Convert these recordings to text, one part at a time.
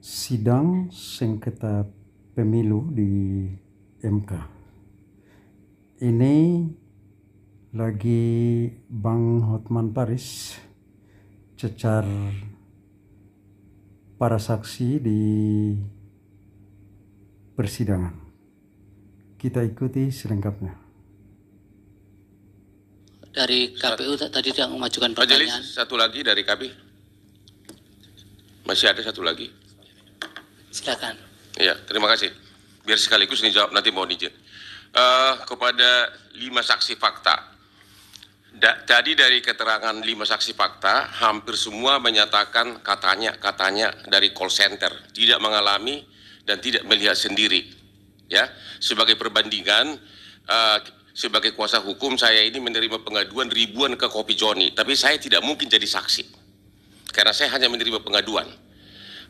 sidang sengketa pemilu di MK. Ini lagi Bang Hotman Paris cecar para saksi di persidangan. Kita ikuti selengkapnya dari KPU tadi yang mengajukan pertanyaan. satu lagi dari kami. Masih ada satu lagi. Silakan. Ya, terima kasih. Biar sekaligus ini jawab nanti mohon izin. Uh, kepada lima saksi fakta. Da tadi dari keterangan lima saksi fakta, hampir semua menyatakan katanya katanya dari call center, tidak mengalami dan tidak melihat sendiri. Ya, sebagai perbandingan, uh, sebagai kuasa hukum saya ini menerima pengaduan ribuan ke Kopi Joni, tapi saya tidak mungkin jadi saksi karena saya hanya menerima pengaduan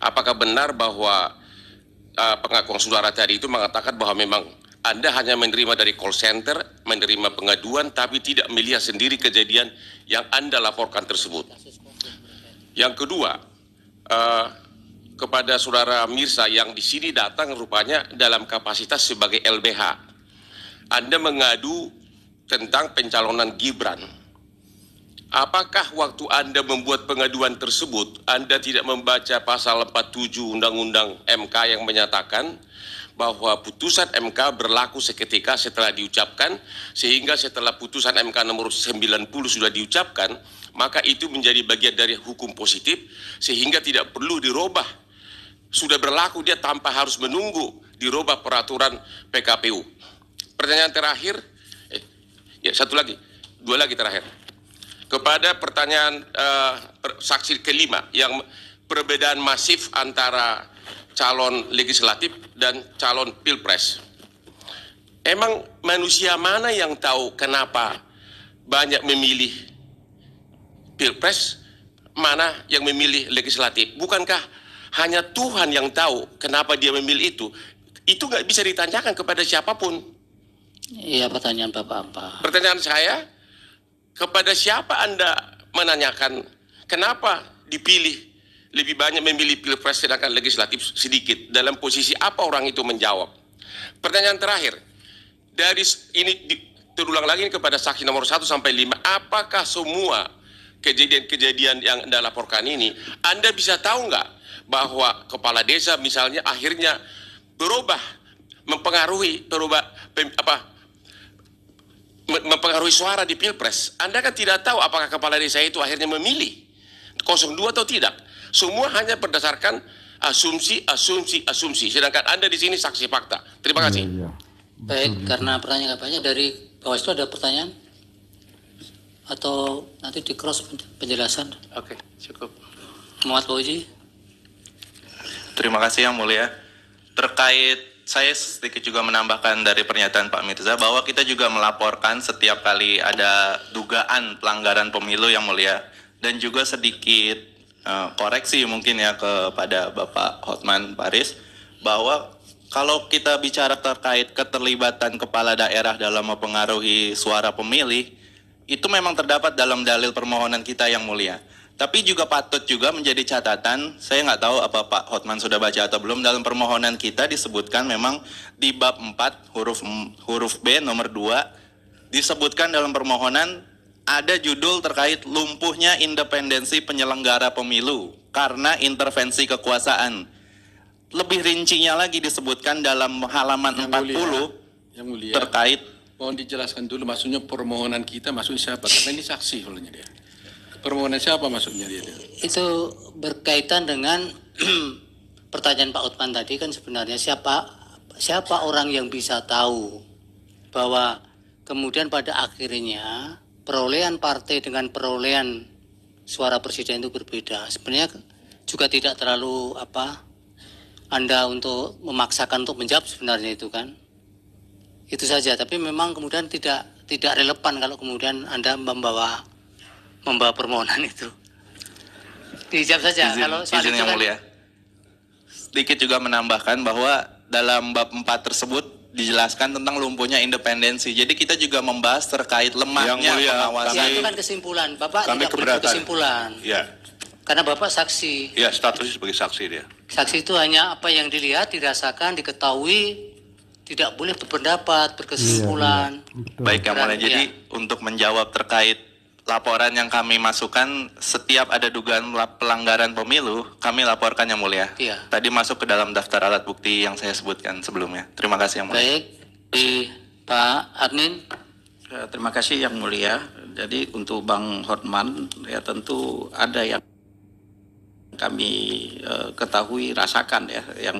apakah benar bahwa uh, pengakuan saudara tadi itu mengatakan bahwa memang Anda hanya menerima dari call center, menerima pengaduan, tapi tidak melihat sendiri kejadian yang Anda laporkan tersebut. Yang kedua, uh, kepada saudara Mirsa yang di sini datang rupanya dalam kapasitas sebagai LBH. Anda mengadu tentang pencalonan Gibran Apakah waktu Anda membuat pengaduan tersebut, Anda tidak membaca pasal 47 Undang-Undang MK yang menyatakan bahwa putusan MK berlaku seketika setelah diucapkan, sehingga setelah putusan MK nomor 90 sudah diucapkan, maka itu menjadi bagian dari hukum positif, sehingga tidak perlu dirubah. Sudah berlaku dia tanpa harus menunggu dirubah peraturan PKPU. Pertanyaan terakhir, eh, ya satu lagi, dua lagi terakhir kepada pertanyaan uh, saksi kelima yang perbedaan masif antara calon legislatif dan calon pilpres. Emang manusia mana yang tahu kenapa banyak memilih pilpres, mana yang memilih legislatif? Bukankah hanya Tuhan yang tahu kenapa dia memilih itu? Itu nggak bisa ditanyakan kepada siapapun. Iya pertanyaan Bapak apa? Pertanyaan saya, kepada siapa Anda menanyakan kenapa dipilih lebih banyak memilih pilpres sedangkan legislatif sedikit. Dalam posisi apa orang itu menjawab? Pertanyaan terakhir, dari ini terulang lagi kepada saksi nomor 1 sampai 5, apakah semua kejadian-kejadian yang Anda laporkan ini, Anda bisa tahu nggak bahwa kepala desa misalnya akhirnya berubah, mempengaruhi berubah pem, apa mempengaruhi suara di pilpres. Anda kan tidak tahu apakah kepala desa itu akhirnya memilih 02 atau tidak. Semua hanya berdasarkan asumsi, asumsi, asumsi. Sedangkan Anda di sini saksi fakta. Terima kasih. Ya, ya. Baik, karena pertanyaan banyak dari Bawaslu ada pertanyaan atau nanti di cross penjelasan. Oke, cukup. Muhammad Fauzi. Terima kasih yang mulia. Terkait saya sedikit juga menambahkan dari pernyataan Pak Mirza bahwa kita juga melaporkan setiap kali ada dugaan pelanggaran pemilu yang mulia dan juga sedikit uh, koreksi mungkin ya kepada Bapak Hotman Paris bahwa kalau kita bicara terkait keterlibatan kepala daerah dalam mempengaruhi suara pemilih, itu memang terdapat dalam dalil permohonan kita yang mulia. Tapi juga patut juga menjadi catatan, saya nggak tahu apa Pak Hotman sudah baca atau belum, dalam permohonan kita disebutkan memang di bab 4 huruf huruf B nomor 2 disebutkan dalam permohonan ada judul terkait lumpuhnya independensi penyelenggara pemilu karena intervensi kekuasaan. Lebih rincinya lagi disebutkan dalam halaman yang 40 mulia, yang mulia. terkait mohon dijelaskan dulu maksudnya permohonan kita maksudnya siapa? Karena ini saksi kalau dia permohonan siapa maksudnya dia? Itu berkaitan dengan pertanyaan Pak Utman tadi kan sebenarnya siapa siapa orang yang bisa tahu bahwa kemudian pada akhirnya perolehan partai dengan perolehan suara presiden itu berbeda. Sebenarnya juga tidak terlalu apa Anda untuk memaksakan untuk menjawab sebenarnya itu kan. Itu saja, tapi memang kemudian tidak tidak relevan kalau kemudian Anda membawa membawa permohonan itu. Dijawab saja izin, kalau soal izin itu yang kan... mulia. Sedikit juga menambahkan bahwa dalam bab 4 tersebut dijelaskan tentang lumpuhnya independensi. Jadi kita juga membahas terkait lemahnya yang mulia, pengawasan. Ya, itu kan kesimpulan. Bapak kami tidak keberatan. kesimpulan. Ya. Karena Bapak saksi. Ya, status sebagai saksi dia. Saksi itu hanya apa yang dilihat, dirasakan, diketahui, tidak boleh berpendapat, iya, iya. berkesimpulan. Ya, ya. Baik, yang jadi ya. untuk menjawab terkait laporan yang kami masukkan setiap ada dugaan pelanggaran pemilu, kami laporkan yang mulia. Iya. Tadi masuk ke dalam daftar alat bukti yang saya sebutkan sebelumnya. Terima kasih yang mulia. Baik, di Pak Arnin. Ya, terima kasih yang mulia. Jadi untuk Bang Hotman ya tentu ada yang kami uh, ketahui rasakan ya yang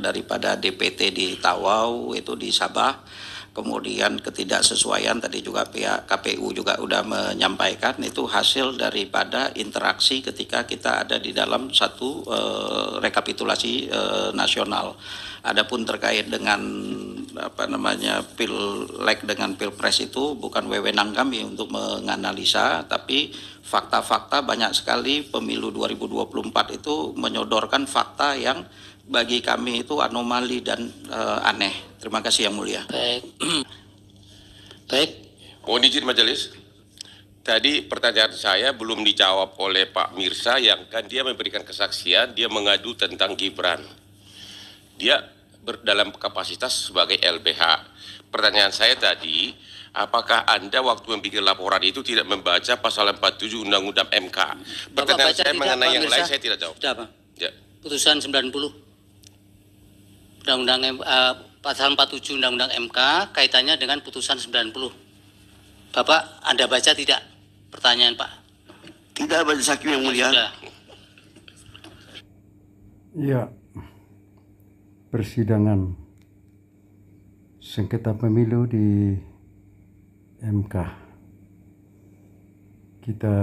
daripada DPT di Tawau itu di Sabah kemudian ketidaksesuaian tadi juga pihak KPU juga sudah menyampaikan itu hasil daripada interaksi ketika kita ada di dalam satu uh, rekapitulasi uh, nasional. Adapun terkait dengan apa namanya pilek dengan pilpres itu bukan wewenang kami untuk menganalisa tapi fakta-fakta banyak sekali pemilu 2024 itu menyodorkan fakta yang bagi kami itu anomali dan e, aneh. Terima kasih yang mulia. Baik. Baik. Mohon izin majelis. Tadi pertanyaan saya belum dijawab oleh Pak Mirsa yang kan dia memberikan kesaksian, dia mengadu tentang Gibran. Dia berdalam kapasitas sebagai LBH. Pertanyaan saya tadi, apakah Anda waktu membuat laporan itu tidak membaca pasal 47 Undang-Undang MK? Pertanyaan saya mengenai apa, yang lain saya tidak jawab. Sudah, Pak. Ya. Putusan 90 Undang-Undang uh, pasal 47 Undang-Undang MK kaitannya dengan putusan 90. Bapak, Anda baca tidak pertanyaan, Pak? Tidak, baca Hakim yang mulia. Iya. Ya, persidangan sengketa pemilu di MK. Kita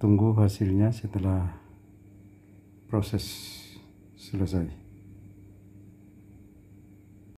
tunggu hasilnya setelah proses selesai.